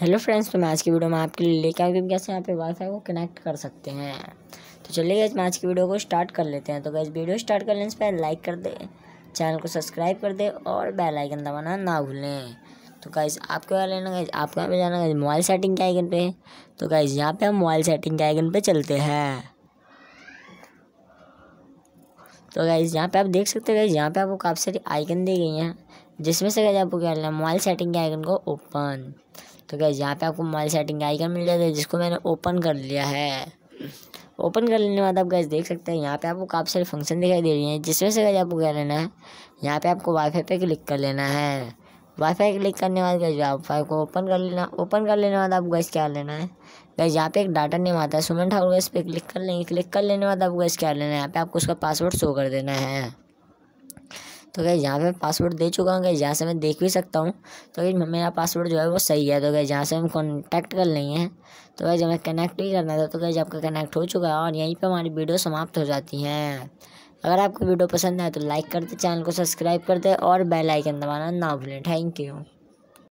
hello friends तो मैं आज की वीडियो में आपके लिए लेके आऊँगी कैसे यहाँ पे वाईफाई को कनेक्ट कर सकते हैं तो चलिए आज मैं आज की वीडियो को स्टार्ट कर लेते हैं तो गैस वीडियो स्टार्ट कर लेने से पहले लाइक कर दे चैनल को सब्सक्राइब कर दे और बेल आइकन दबाना ना भूलें तो गाइज आपको क्या लेना गाइज आपको यहाँ पे जाना गाइज मोबाइल सेटिंग के आइकन पे तो गाइज यहाँ पे हम मोबाइल सेटिंग के आइकन पे चलते हैं तो गाइज यहाँ पे आप देख सकते हो गाइज यहाँ पे आपको काफ़ी सारी आइकन दी गई हैं जिसमें से गाइज आपको क्या लेना मोबाइल सेटिंग के आइकन को ओपन तो क्या यहाँ पे आपको मोबाइल सेटिंग का आइकन मिल है जिसको मैंने ओपन कर लिया है ओपन कर लेने के बाद आप गैस देख सकते हैं यहाँ पे आपको काफ़ी सारे फंक्शन दिखाई दे रही हैं जिसमें से गैस आपको क्या लेना है यहाँ पे आपको वाईफाई पे क्लिक कर लेना है वाईफाई क्लिक करने के बाद गैस वाईफाई को ओपन कर लेना ओपन कर लेने के बाद आपको गैस क्या लेना है गैस यहाँ पे एक डाटा नेम आता है सुमन ठाकुर गैस पे क्लिक कर लेंगे क्लिक कर लेने के बाद आपको गैस क्या लेना है यहाँ पे आपको उसका पासवर्ड शो कर देना है तो क्या यहाँ पे पासवर्ड दे चुका हूँ क्या यहाँ से मैं देख भी सकता हूँ तो क्या मेरा पासवर्ड जो है वो सही है तो क्या यहाँ से हम कॉन्टैक्ट कर लेंगे हैं तो जब मैं कनेक्ट भी करना था तो क्या तो आपका कनेक्ट हो चुका है और यहीं पर हमारी वीडियो समाप्त हो जाती है अगर आपको वीडियो पसंद आए तो लाइक करते चैनल को सब्सक्राइब करते और बेलाइकन दबाना ना भूलें थैंक यू